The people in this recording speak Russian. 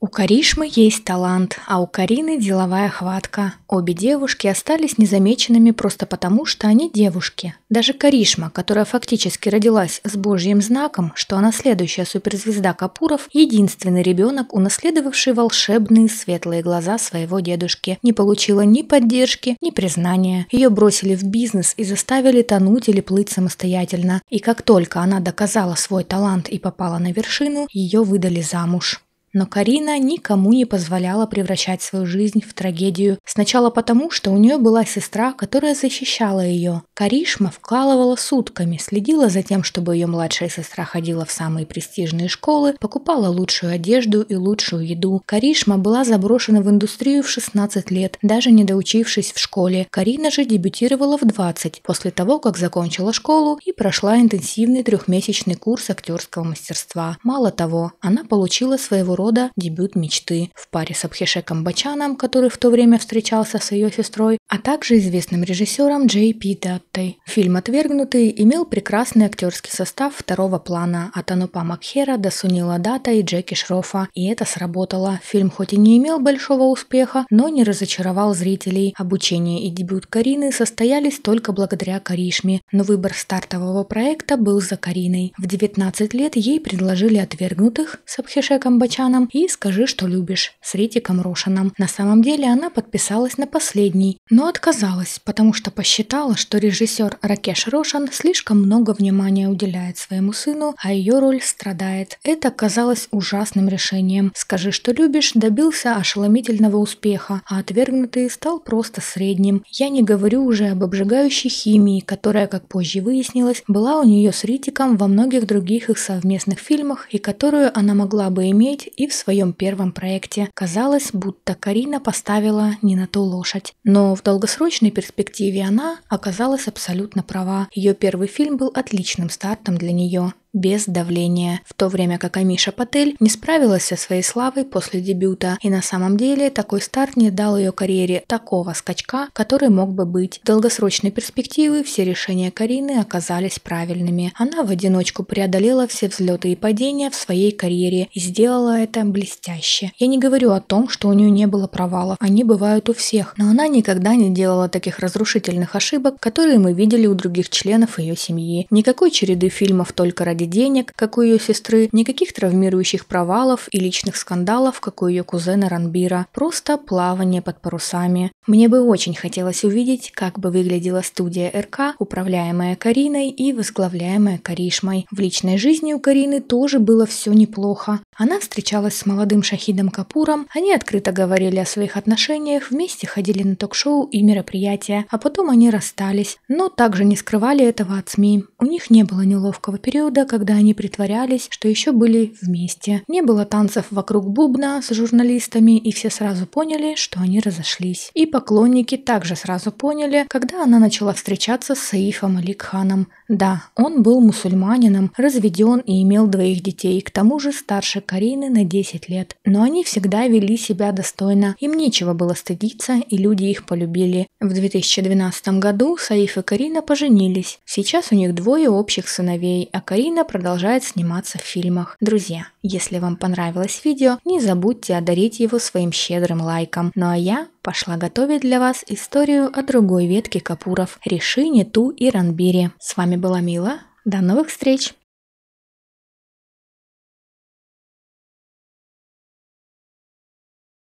У Каришмы есть талант, а у Карины деловая хватка. Обе девушки остались незамеченными просто потому, что они девушки. Даже Каришма, которая фактически родилась с божьим знаком, что она следующая суперзвезда Капуров, единственный ребенок, унаследовавший волшебные светлые глаза своего дедушки, не получила ни поддержки, ни признания. Ее бросили в бизнес и заставили тонуть или плыть самостоятельно. И как только она доказала свой талант и попала на вершину, ее выдали замуж. Но Карина никому не позволяла превращать свою жизнь в трагедию. Сначала потому, что у нее была сестра, которая защищала ее. Каришма вкалывала сутками, следила за тем, чтобы ее младшая сестра ходила в самые престижные школы, покупала лучшую одежду и лучшую еду. Каришма была заброшена в индустрию в 16 лет, даже не доучившись в школе. Карина же дебютировала в 20, после того, как закончила школу и прошла интенсивный трехмесячный курс актерского мастерства. Мало того, она получила своего рода дебют мечты в паре с Абхишеком Бачаном, который в то время встречался с ее сестрой, а также известным режиссером Джей Пи Даттой. Фильм «Отвергнутый» имел прекрасный актерский состав второго плана от Анупа Макхера до Сунила Дата и Джеки Шрофа, и это сработало. Фильм хоть и не имел большого успеха, но не разочаровал зрителей. Обучение и дебют Карины состоялись только благодаря Каришме, но выбор стартового проекта был за Кариной. В 19 лет ей предложили «Отвергнутых» с Абхишеком Бачаном Рошаном и «Скажи, что любишь» с Ритиком Рошаном. На самом деле она подписалась на последний, но отказалась, потому что посчитала, что режиссер Ракеш Рошан слишком много внимания уделяет своему сыну, а ее роль страдает. Это казалось ужасным решением. «Скажи, что любишь» добился ошеломительного успеха, а «Отвергнутый» стал просто средним. Я не говорю уже об обжигающей химии, которая, как позже выяснилось, была у нее с Ритиком во многих других их совместных фильмах и которую она могла бы иметь, и в своем первом проекте. Казалось, будто Карина поставила не на ту лошадь. Но в долгосрочной перспективе она оказалась абсолютно права. Ее первый фильм был отличным стартом для нее без давления, в то время как Амиша Патель не справилась со своей славой после дебюта, и на самом деле такой старт не дал ее карьере такого скачка, который мог бы быть. В долгосрочной перспективы все решения Карины оказались правильными. Она в одиночку преодолела все взлеты и падения в своей карьере и сделала это блестяще. Я не говорю о том, что у нее не было провалов, они бывают у всех, но она никогда не делала таких разрушительных ошибок, которые мы видели у других членов ее семьи. Никакой череды фильмов только ради денег, как у ее сестры, никаких травмирующих провалов и личных скандалов, как у ее кузена Ранбира. Просто плавание под парусами. Мне бы очень хотелось увидеть, как бы выглядела студия РК, управляемая Кариной и возглавляемая Каришмой. В личной жизни у Карины тоже было все неплохо. Она встречалась с молодым Шахидом Капуром, они открыто говорили о своих отношениях, вместе ходили на ток-шоу и мероприятия, а потом они расстались, но также не скрывали этого от СМИ. У них не было неловкого периода, когда они притворялись, что еще были вместе. Не было танцев вокруг бубна с журналистами, и все сразу поняли, что они разошлись. И поклонники также сразу поняли, когда она начала встречаться с Саифом Аликханом. Да, он был мусульманином, разведен и имел двоих детей, к тому же старше Карины на 10 лет. Но они всегда вели себя достойно, им нечего было стыдиться, и люди их полюбили. В 2012 году Саиф и Карина поженились. Сейчас у них двое общих сыновей, а Карина продолжает сниматься в фильмах. Друзья, если вам понравилось видео, не забудьте одарить его своим щедрым лайком. Ну а я пошла готовить для вас историю о другой ветке Капуров – Решине, Ту и Ранбире. С вами была Мила. До новых встреч!